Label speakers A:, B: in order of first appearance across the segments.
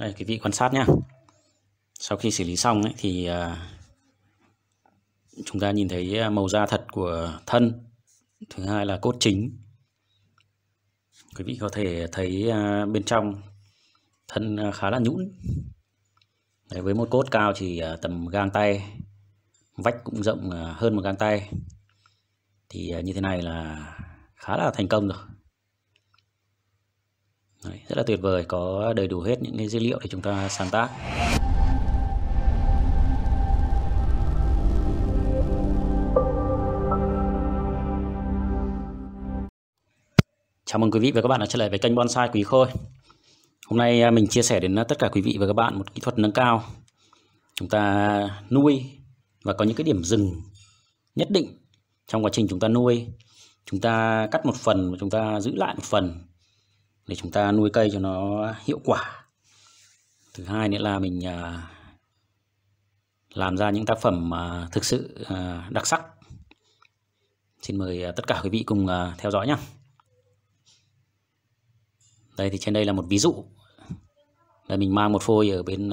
A: đây quý vị quan sát nhé sau khi xử lý xong ấy, thì à, chúng ta nhìn thấy à, màu da thật của thân thứ hai là cốt chính quý vị có thể thấy à, bên trong thân khá là nhũn Đấy, với một cốt cao chỉ tầm gang tay vách cũng rộng hơn một gang tay thì như thế này là khá là thành công rồi Đấy, rất là tuyệt vời có đầy đủ hết những cái dữ liệu để chúng ta sáng tác Chào mừng quý vị và các bạn đã trở lại với kênh Bonsai Quý Khôi Hôm nay à, mình chia sẻ đến à, tất cả quý vị và các bạn một kỹ thuật nâng cao Chúng ta nuôi và có những cái điểm dừng nhất định trong quá trình chúng ta nuôi Chúng ta cắt một phần và chúng ta giữ lại một phần để chúng ta nuôi cây cho nó hiệu quả thứ hai nữa là mình à, làm ra những tác phẩm à, thực sự à, đặc sắc xin mời tất cả quý vị cùng theo dõi nhé đây thì trên đây là một ví dụ là mình mang một phôi ở bên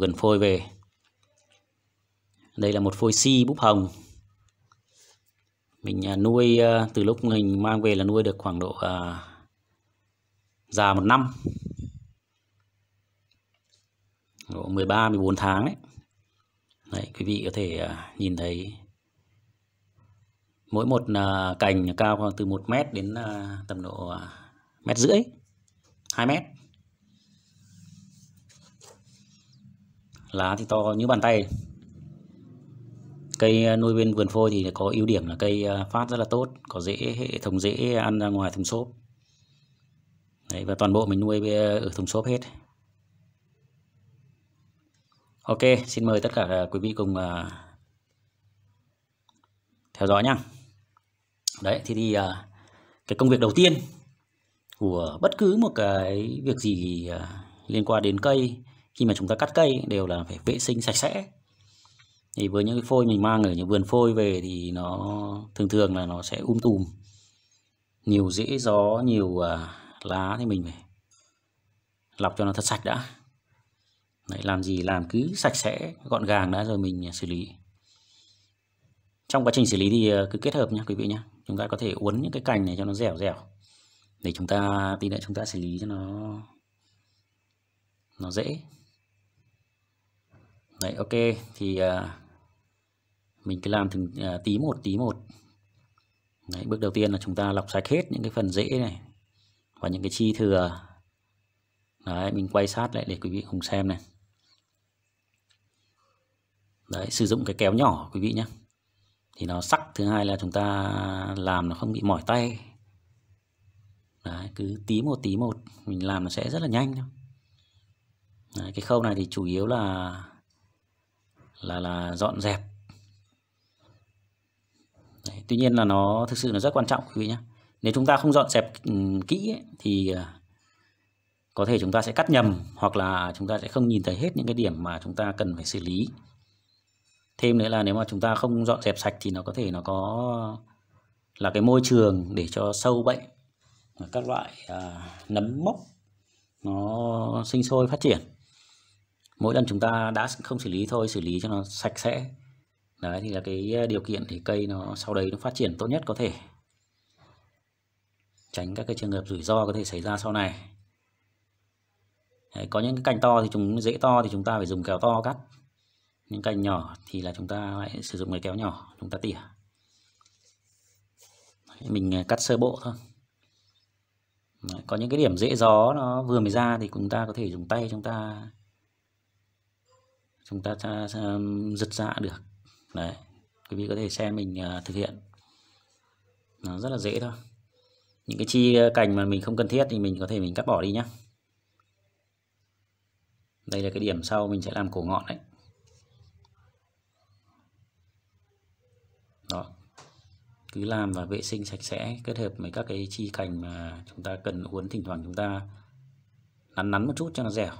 A: gần phôi về đây là một phôi si búp hồng mình nuôi từ lúc mình mang về là nuôi được khoảng độ già một năm độ 13 14 tháng ấy. Đấy, quý vị có thể à, nhìn thấy mỗi một à, cành cao khoảng từ 1 mét đến à, tầm độ mét rưỡi, 2 mét. Lá thì to như bàn tay. Cây nuôi bên vườn phôi thì có ưu điểm là cây phát rất là tốt, có dễ hệ thống dễ ăn ra ngoài thùng xốp. Đấy, và toàn bộ mình nuôi ờ, ở thùng xốp hết ok xin mời tất cả ờ, quý vị cùng ờ, theo dõi nhá đấy thì, thì cái công việc đầu tiên của bất cứ một cái việc gì liên quan đến cây khi mà chúng ta cắt cây đều là phải vệ sinh sạch sẽ thì với những cái phôi mình mang ở những vườn phôi về thì nó thường thường là nó sẽ um tùm nhiều rễ gió nhiều lá thì mình phải lọc cho nó thật sạch đã Đấy, làm gì làm cứ sạch sẽ gọn gàng đã rồi mình à, xử lý trong quá trình xử lý thì à, cứ kết hợp nhé quý vị nhé chúng ta có thể uốn những cái cành này cho nó dẻo dẻo để chúng ta tí nữa chúng ta xử lý cho nó nó dễ đấy ok thì uh, mình cứ làm từng uh, tí một tí một đấy bước đầu tiên là chúng ta lọc sạch hết những cái phần dễ này và những cái chi thừa đấy mình quay sát lại để quý vị cùng xem này đấy sử dụng cái kéo nhỏ quý vị nhé thì nó sắc thứ hai là chúng ta làm nó không bị mỏi tay đấy cứ tí một tí một mình làm nó sẽ rất là nhanh đấy, cái khâu này thì chủ yếu là là là dọn dẹp Đấy, tuy nhiên là nó thực sự là rất quan trọng quý vị nhé nếu chúng ta không dọn dẹp ừ, kỹ ấy, thì ờ, có thể chúng ta sẽ cắt nhầm hoặc là chúng ta sẽ không nhìn thấy hết những cái điểm mà chúng ta cần phải xử lý thêm nữa là nếu mà chúng ta không dọn dẹp sạch thì nó có thể nó có là cái môi trường để cho sâu bệnh các loại à, nấm mốc nó sinh sôi phát triển mỗi lần chúng ta đã không xử lý thôi xử lý cho nó sạch sẽ đấy thì là cái ờ, điều kiện thì cây nó sau đấy nó phát triển tốt nhất có thể tránh các cái trường hợp rủi ro có thể xảy ra sau này Đấy, có những cái cành to thì chúng dễ to thì chúng ta phải dùng kéo to cắt những cành nhỏ thì là chúng ta lại sử dụng cái kéo nhỏ chúng ta tỉa mình à, cắt sơ bộ thôi Đấy, có những cái điểm dễ gió nó vừa mới ra thì chúng ta có thể dùng tay chúng ta chúng ta, ta, um, giật dạ được Đấy, quý vị có thể xem mình à, thực hiện nó rất là dễ thôi những cái chi cành mà mình không cần thiết thì mình có thể mình cắt bỏ đi nhé đây là cái điểm sau mình sẽ làm cổ ngọn đấy đó cứ làm và vệ sinh sạch sẽ kết hợp với các cái chi cành mà chúng ta cần uốn thỉnh thoảng chúng ta nắn nắn một chút cho nó dẻo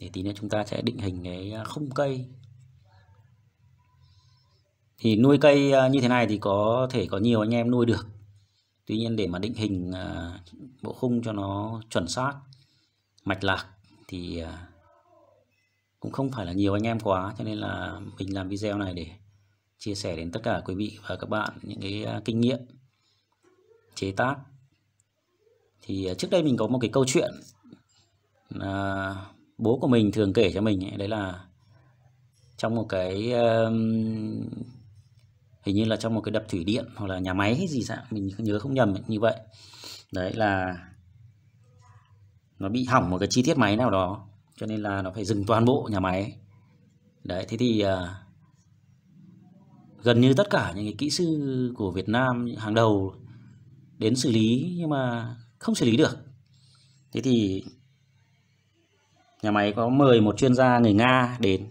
A: để tí nữa chúng ta sẽ định hình cái à, khung cây thì nuôi cây à, như thế này thì có thể có nhiều anh em nuôi được tuy nhiên để mà định hình à, bộ khung cho nó chuẩn xác mạch lạc thì à, cũng không phải là nhiều anh em quá cho nên là mình làm video này để chia sẻ đến tất cả quý vị và các bạn những cái à, kinh nghiệm chế tác thì trước đây mình có một cái câu chuyện là bố của mình thường kể cho mình ấy, đấy là trong một cái hình như là trong một cái đập thủy điện hoặc là nhà máy hay gì dạng mình nhớ không nhầm như vậy đấy là nó bị hỏng một cái chi tiết máy nào đó cho nên là nó phải dừng toàn bộ nhà máy đấy thế thì uh, gần như tất cả những cái kỹ sư của Việt Nam hàng đầu đến xử lý nhưng mà không xử lý được thế thì nhà máy có mời một chuyên gia người Nga đến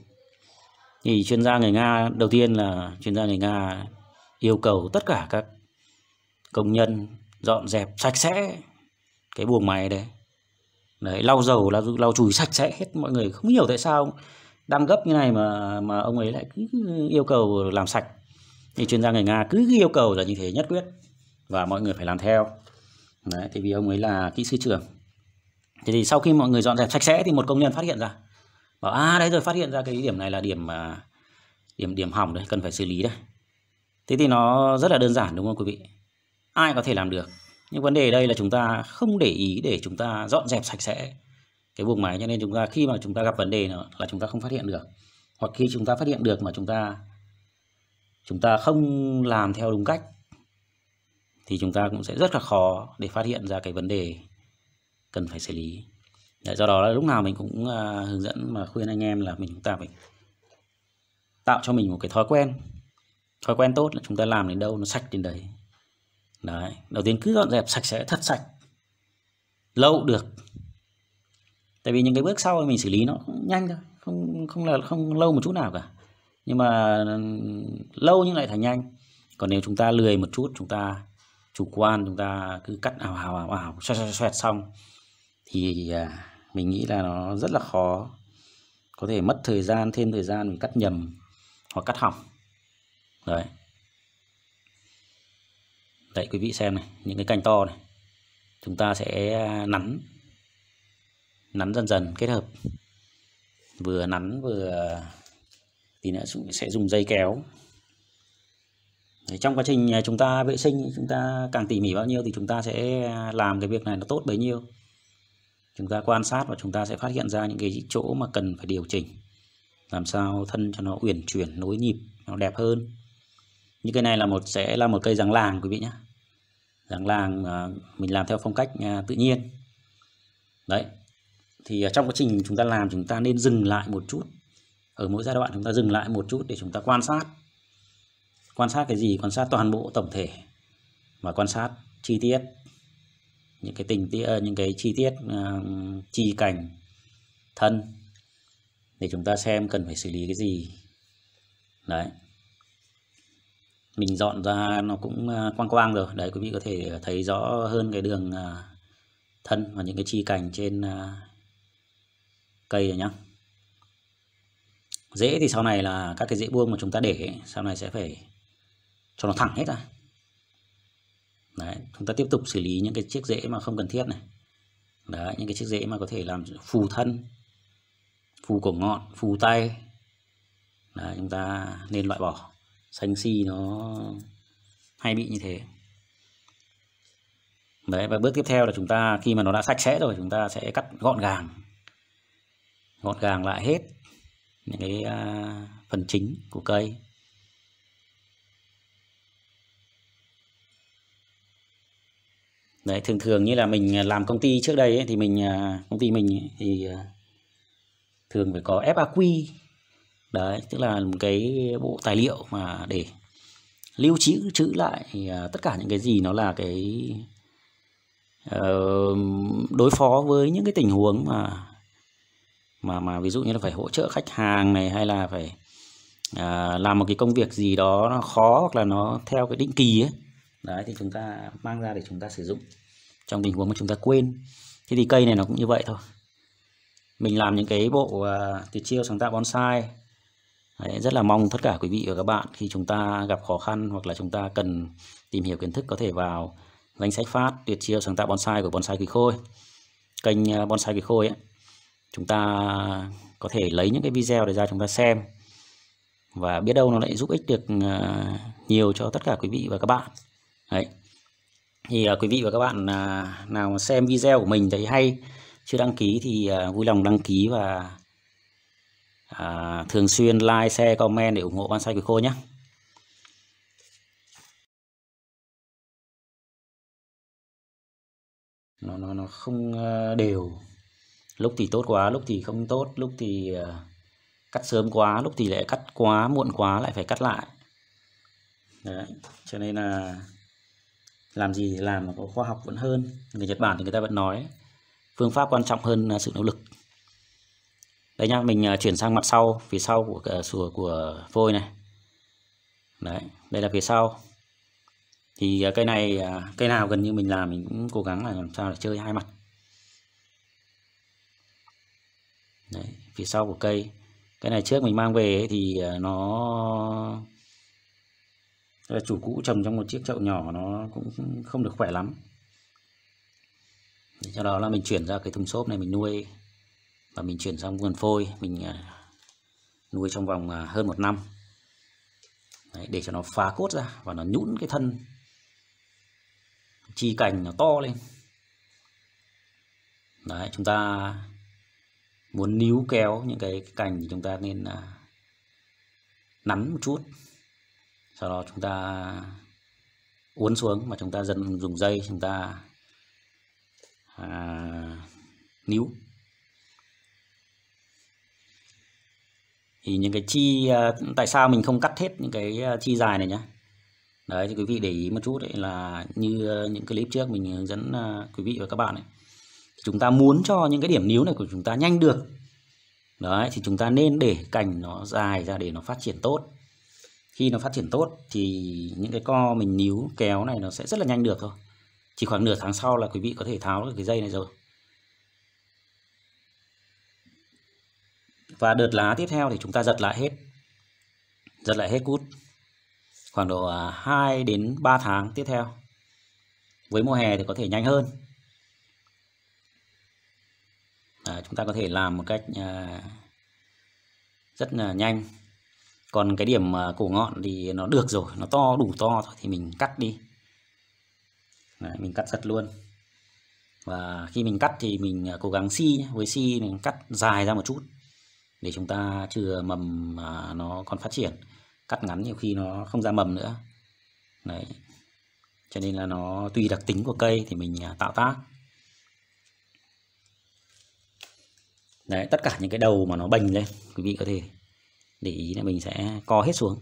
A: thì chuyên gia người Nga đầu tiên là chuyên gia người Nga yêu cầu tất cả các công nhân dọn dẹp sạch sẽ cái buồng máy đấy đấy lau dầu lau, lau chùi sạch sẽ hết mọi người không hiểu tại sao đang gấp như này mà mà ông ấy lại cứ yêu cầu làm sạch thì chuyên gia người nga cứ yêu cầu là như thế nhất quyết và mọi người phải làm theo đấy thì vì ông ấy là kỹ sư trưởng thế thì sau khi mọi người dọn dẹp sạch sẽ thì một công nhân phát hiện ra bảo à đấy rồi phát hiện ra cái điểm này là điểm mà điểm điểm hỏng đấy cần phải xử lý đấy thế thì nó rất là đơn giản đúng không quý vị ai có thể làm được nhưng vấn đề đây là chúng ta không để ý để chúng ta dọn dẹp sạch sẽ cái vùng máy cho nên chúng ta khi mà chúng ta gặp vấn đề là chúng ta không phát hiện được hoặc khi chúng ta phát hiện được mà chúng ta chúng ta không làm theo đúng cách thì chúng ta cũng sẽ rất là khó để phát hiện ra cái vấn đề cần phải xử lý Đấy, do đó là lúc nào mình cũng uh, hướng dẫn mà khuyên anh em là mình chúng ta phải tạo cho mình một cái thói quen thói quen tốt là chúng ta làm đến đâu nó sạch đến đấy đấy đầu tiên cứ dọn dẹp sạch sẽ thật sạch lâu được tại vì những cái bước sau mình xử lý nó nhanh thôi không không là không lâu một chút nào cả nhưng mà ừ, lâu nhưng lại thành nhanh còn nếu chúng ta lười một chút chúng ta chủ quan chúng ta cứ cắt ào ào ào ào xoẹt xoẹt, xoẹt xong thì à, mình nghĩ là nó rất là khó có thể mất thời gian thêm thời gian mình cắt nhầm hoặc cắt hỏng đấy đấy quý vị xem này những cái cành to này chúng ta sẽ nắn nắn dần dần kết hợp vừa nắn vừa thì nữa sẽ dùng dây kéo trong quá trình à, chúng ta vệ sinh chúng ta càng tỉ mỉ bao nhiêu thì chúng ta sẽ làm cái việc này nó tốt bấy nhiêu chúng ta quan sát và chúng ta sẽ phát hiện ra những cái chỗ mà cần phải điều chỉnh làm sao thân cho nó uyển chuyển nối nhịp nó đẹp hơn như cây này là một sẽ là một cây dáng làng quý vị nhé dáng làng mình làm theo phong cách à, tự nhiên đấy thì à, trong quá trình chúng ta làm chúng ta nên dừng lại một chút ở mỗi giai đoạn chúng ta dừng lại một chút để chúng ta quan sát quan sát cái gì quan sát toàn bộ tổng thể và quan sát chi tiết những cái tình tiết ờ, những cái chi tiết ờ, chi cảnh thân để chúng ta xem cần phải xử lý cái gì đấy mình dọn ra nó cũng ờ, quang quang rồi đấy quý vị có thể thấy rõ hơn cái đường thân và những cái chi cành trên cây rồi nhá dễ thì sau này là các cái dễ buông mà chúng ta để sau này sẽ phải cho nó thẳng hết ra Đấy, chúng ta tiếp tục xử lý những cái chiếc rễ mà không cần thiết này. Đấy, những cái chiếc rễ mà có thể làm phù thân, phù cổ ngọn, phù tay. Đấy, chúng ta nên loại bỏ. Xanh si nó hay bị như thế. Đấy, và bước tiếp theo là chúng ta khi mà nó đã sạch sẽ rồi chúng ta sẽ cắt gọn gàng. Gọn gàng lại hết những cái à, phần chính của cây đấy thường thường như là mình à, làm công ty trước đây ấy, thì mình à, công ty mình thì à, thường phải có FAQ đấy tức là một cái bộ tài liệu mà để lưu trữ trữ lại tất cả những cái gì nó là cái ờ, đối phó với những cái tình huống mà mà mà ví dụ như là phải hỗ trợ khách hàng này hay là phải à, làm một cái công việc gì đó nó khó hoặc là nó theo cái định kỳ ấy đấy thì chúng ta mang ra để chúng ta sử dụng trong tình huống mà chúng ta quên thế thì cây này nó cũng như vậy thôi mình làm những cái bộ uh, à, tuyệt chiêu sáng tạo bonsai Đấy, rất là mong tất cả quý vị và các bạn khi chúng ta gặp khó khăn hoặc là chúng ta cần tìm hiểu kiến thức có thể vào danh sách phát tuyệt chiêu sáng tạo bonsai của bonsai quý khôi kênh à, bonsai quý khôi ấy, chúng ta có thể lấy những cái video để ra chúng ta xem và biết đâu nó lại giúp ích được à, nhiều cho tất cả quý vị và các bạn đấy thì uh, quý vị và các bạn uh, nào xem video của mình thấy hay chưa đăng ký thì uh, vui lòng đăng ký và uh, thường xuyên like, share, comment để ủng hộ bonsai quý cô nhé. Nó nó nó không đều. Lúc thì tốt quá, lúc thì không tốt, lúc thì uh, cắt sớm quá, lúc thì lại cắt quá, muộn quá lại phải cắt lại. Đấy, cho nên là làm gì làm nó có khoa học vẫn hơn người Nhật Bản thì người ta vẫn nói phương pháp quan trọng hơn là sự nỗ lực đây nhá mình à, chuyển sang mặt sau phía sau của sùa của phôi này đấy đây là phía sau thì à, cây này à, cây nào gần như mình làm mình cũng cố gắng là làm sao để chơi hai mặt đấy, phía sau của cây cái này trước mình mang về thì nó là chủ cũ trồng trong một chiếc chậu nhỏ nó cũng không được khỏe lắm cho đó là mình chuyển ra cái thùng xốp này mình nuôi và mình chuyển sang vườn phôi mình à, nuôi trong vòng à, hơn một năm Đấy, để cho nó phá cốt ra và nó nhũn cái thân chi cành nó to lên Đấy, chúng ta muốn níu kéo những cái cành thì chúng ta nên à, nắn một chút sau đó chúng ta uốn xuống mà chúng ta dần dùng dây chúng ta à, níu thì những cái chi à, tại sao mình không cắt hết những cái à, chi dài này nhá đấy thì quý vị để ý một chút đấy là như à, những clip trước mình hướng dẫn quý vị và các bạn ấy chúng ta muốn cho những cái điểm níu này của chúng ta nhanh được đấy thì chúng ta nên để cành nó dài ra để nó phát triển tốt khi nó phát triển tốt thì những cái co mình níu kéo này nó sẽ rất là nhanh được thôi chỉ khoảng nửa tháng sau là quý vị có thể tháo được cái dây này rồi và đợt lá tiếp theo thì chúng ta giật lại hết giật lại hết cút khoảng độ 2 à, đến 3 tháng tiếp theo với mùa hè thì có thể nhanh hơn à, chúng ta có thể làm một cách à, rất là nhanh còn cái điểm à, cổ ngọn thì nó được rồi nó to đủ to thôi thì mình cắt đi Đấy, mình cắt giật luôn và khi mình cắt thì mình à, cố gắng si nhé. với si mình cắt dài ra một chút để chúng ta chừa mầm mà nó còn phát triển cắt ngắn nhiều khi nó không ra mầm nữa đấy cho nên là nó tùy đặc tính của cây thì mình à, tạo tác đấy tất cả những cái đầu mà nó bành lên quý vị có thể để ý là mình sẽ co hết xuống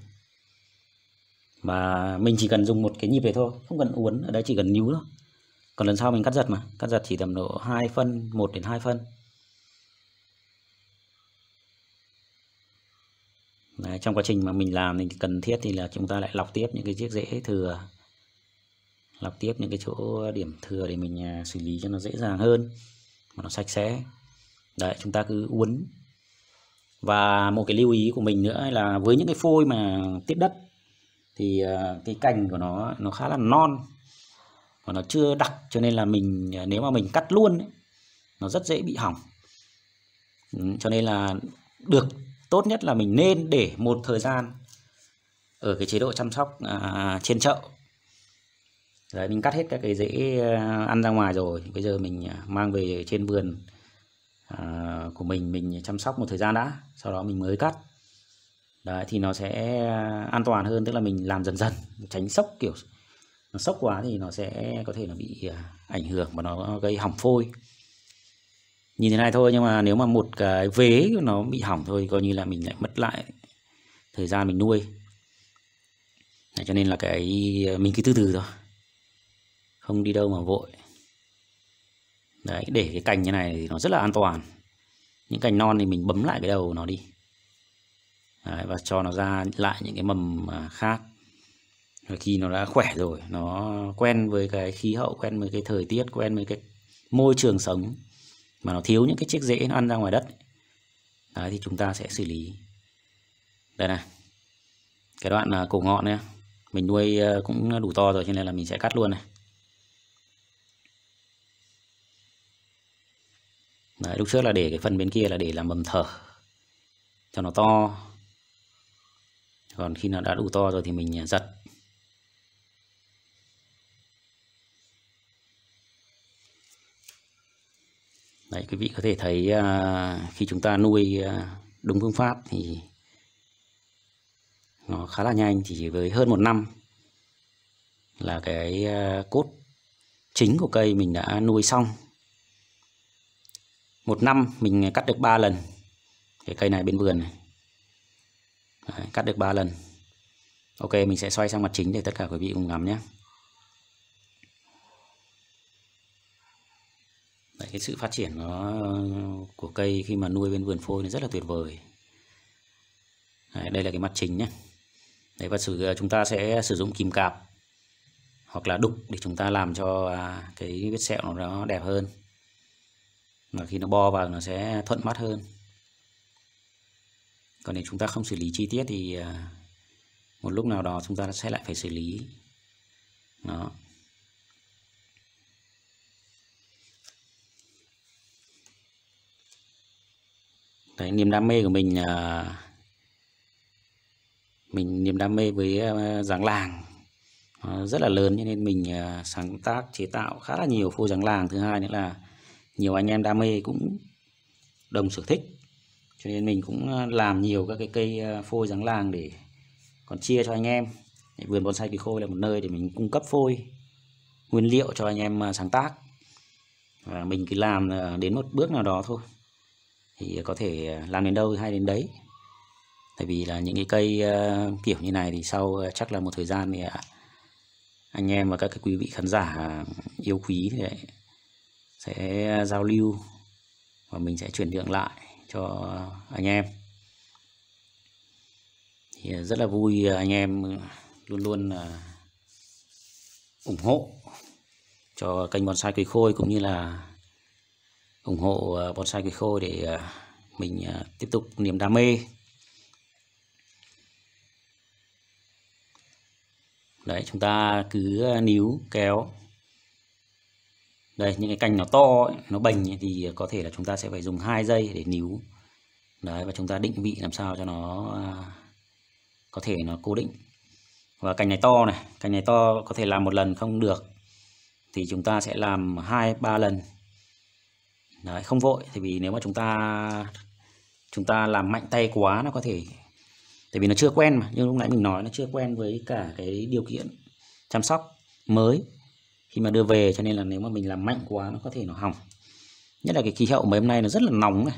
A: và mình chỉ cần dùng một cái nhịp này thôi không cần uốn ở đây chỉ cần nhú thôi còn lần sau mình cắt giật mà cắt giật chỉ tầm độ 2 phân 1 đến 2 phân Đấy, trong quá trình mà mình làm thì cần thiết thì là chúng ta lại lọc tiếp những cái chiếc rễ thừa lọc tiếp những cái chỗ điểm thừa để mình à, xử lý cho nó dễ dàng hơn mà nó sạch sẽ đấy chúng ta cứ uốn và một cái lưu ý của mình nữa là với những cái phôi mà tiếp đất thì ờ, cái cành của nó nó khá là non và nó chưa đặc cho nên là mình ờ, nếu mà mình cắt luôn ấy, nó rất dễ bị hỏng ừ, cho nên là được tốt nhất là mình nên để một thời gian ở cái chế độ chăm sóc à, trên chậu đấy mình cắt hết các cái rễ ờ, ăn ra ngoài rồi bây giờ mình à, mang về trên vườn Ờ, của mình mình chăm sóc một thời gian đã sau đó mình mới cắt đấy thì nó sẽ à, an toàn hơn tức là mình làm dần dần tránh sốc kiểu nó sốc quá thì nó sẽ có thể là bị à, ảnh hưởng và nó gây hỏng phôi nhìn thế này thôi nhưng mà nếu mà một cái vế nó bị hỏng thôi coi như là mình lại mất lại thời gian mình nuôi Đấy, cho nên là cái à, mình cứ từ từ thôi không đi đâu mà vội đấy để cái cành như này thì nó rất là an toàn những cành non thì mình bấm lại cái đầu nó đi đấy, và cho nó ra lại những cái mầm à, khác và khi nó đã khỏe rồi nó quen với cái khí hậu quen với cái thời tiết quen với cái môi trường sống mà nó thiếu những cái chiếc rễ nó ăn ra ngoài đất đấy thì chúng ta sẽ xử lý đây này cái đoạn à, cổ ngọn này mình nuôi à, cũng đủ to rồi cho nên là mình sẽ cắt luôn này Đấy, lúc trước là để cái phần bên kia là để làm mầm thở cho nó to còn khi nó đã đủ to rồi thì mình giật Đấy, quý vị có thể thấy uh, khi chúng ta nuôi uh, đúng phương pháp thì nó khá là nhanh chỉ với hơn một năm là cái uh, cốt chính của cây mình đã nuôi xong một năm mình cắt được 3 lần cái cây này bên vườn này Đấy, cắt được 3 lần ok mình sẽ xoay sang mặt chính để tất cả quý vị cùng ngắm nhé Đấy, cái sự phát triển nó của cây khi mà nuôi bên vườn phôi nó rất là tuyệt vời Đấy, đây là cái mặt chính nhé Đấy, và sử, chúng ta sẽ sử dụng kìm cạp hoặc là đục để chúng ta làm cho à, cái vết sẹo nó đẹp hơn và khi nó bo vào nó sẽ thuận mắt hơn còn nếu chúng ta không xử lý chi tiết thì à, một lúc nào đó chúng ta sẽ lại phải xử lý đó Đấy, niềm đam mê của mình à, mình niềm đam mê với dáng à, làng rất là lớn cho nên mình sáng tác chế tạo khá là nhiều phô dáng làng thứ hai nữa là nhiều anh em đam mê cũng đồng sở thích cho nên mình cũng ờ, làm nhiều các cái cây ờ, phôi dáng làng để còn chia cho anh em vườn bonsai kỳ khôi là một nơi để mình cung cấp phôi nguyên liệu cho anh em ờ, sáng tác và mình cứ làm đến một bước nào đó thôi thì có thể làm đến đâu hay đến đấy tại vì là những cái cây kiểu như này thì sau chắc là một thời gian thì anh em và các cái quý vị khán giả yêu quý thì sẽ à, giao lưu và mình sẽ chuyển nhượng lại cho anh em thì à, rất là vui à, anh em luôn luôn ủng hộ cho kênh bonsai cây khôi cũng như là ủng hộ bonsai cây khôi để mình tiếp tục niềm đam mê đấy chúng ta cứ níu kéo đây những cái cành nó to nó bềnh thì có thể là chúng ta sẽ phải dùng hai dây để níu đấy và chúng ta định vị làm sao cho nó à, có thể nó cố định và cành này to này cành này to có thể làm một lần không được thì chúng ta sẽ làm hai ba lần đấy không vội tại vì nếu mà chúng ta chúng ta làm mạnh tay quá nó có thể tại vì nó chưa quen mà như lúc nãy mình nói nó chưa quen với cả cái điều kiện chăm sóc mới khi mà đưa về cho nên là nếu mà mình làm mạnh quá nó có thể nó hỏng nhất là cái khí hậu mấy hôm nay nó rất là nóng này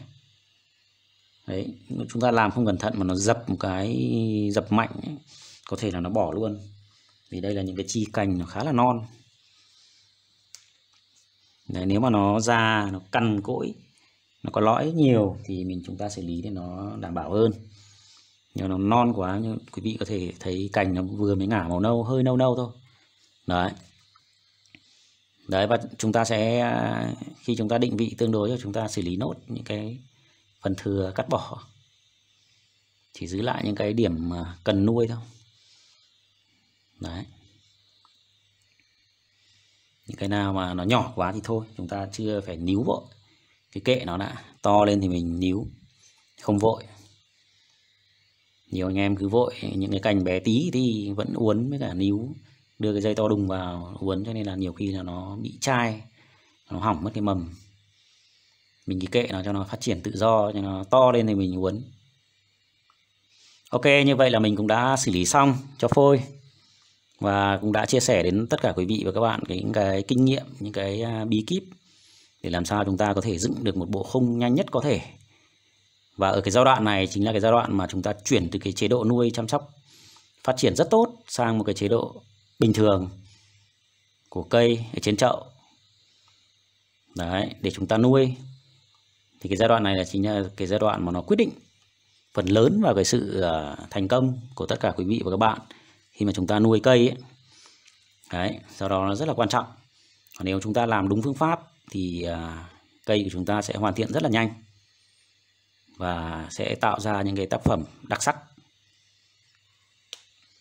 A: đấy chúng ta làm không cẩn thận mà nó dập một cái dập mạnh ấy, có thể là nó bỏ luôn vì đây là những cái chi cành nó khá là non đấy nếu mà nó ra nó căn cỗi nó có lõi nhiều thì mình chúng ta xử lý để nó đảm bảo hơn nhưng nó non quá như quý vị có thể thấy cành nó vừa mới ngả màu nâu hơi nâu nâu thôi đấy đấy và chúng ta sẽ khi chúng ta định vị tương đối cho chúng ta xử lý nốt những cái phần thừa cắt bỏ chỉ giữ lại những cái điểm à, cần nuôi thôi đấy những cái nào mà nó nhỏ quá thì thôi chúng ta chưa phải níu vội cái kệ nó đã to lên thì mình níu không vội nhiều anh em cứ vội những cái cành bé tí thì vẫn uốn với cả níu đưa cái dây to đùng vào uốn cho nên là nhiều khi là nó bị chai nó hỏng mất cái mầm mình cứ kệ nó cho nó phát triển tự do cho nó to lên thì mình uốn ok như vậy là mình cũng đã xử lý xong cho phôi và cũng đã chia sẻ đến tất cả quý vị và các bạn những cái kinh nghiệm những cái à, bí kíp để làm sao chúng ta có thể dựng được một bộ khung nhanh nhất có thể và ở cái giai đoạn này chính là cái giai đoạn mà chúng ta chuyển từ cái chế độ nuôi chăm sóc phát triển rất tốt sang một cái chế độ bình thường của cây ở trên chậu đấy để chúng ta nuôi thì cái giai đoạn này là chính là cái giai đoạn mà nó quyết định phần lớn vào cái sự à, thành công của tất cả quý vị và các bạn khi mà chúng ta nuôi cây ấy. đấy do đó nó rất là quan trọng còn nếu chúng ta làm đúng phương pháp thì à, cây của chúng ta sẽ hoàn thiện rất là nhanh và sẽ tạo ra những cái tác phẩm đặc sắc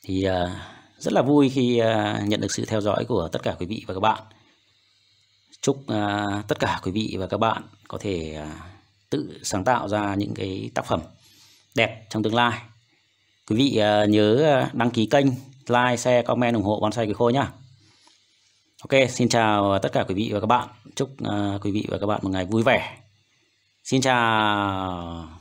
A: thì à, rất là vui khi à, nhận được sự theo dõi của tất cả quý vị và các bạn. Chúc à, tất cả quý vị và các bạn có thể à, tự sáng tạo ra những cái tác phẩm đẹp trong tương lai. Quý vị nhớ đăng ký kênh, like, share, comment, ủng hộ bonsai quý khô nhá. Ok, xin chào tất cả quý vị và các bạn. Chúc quý vị và các bạn một ngày vui vẻ. Xin chào.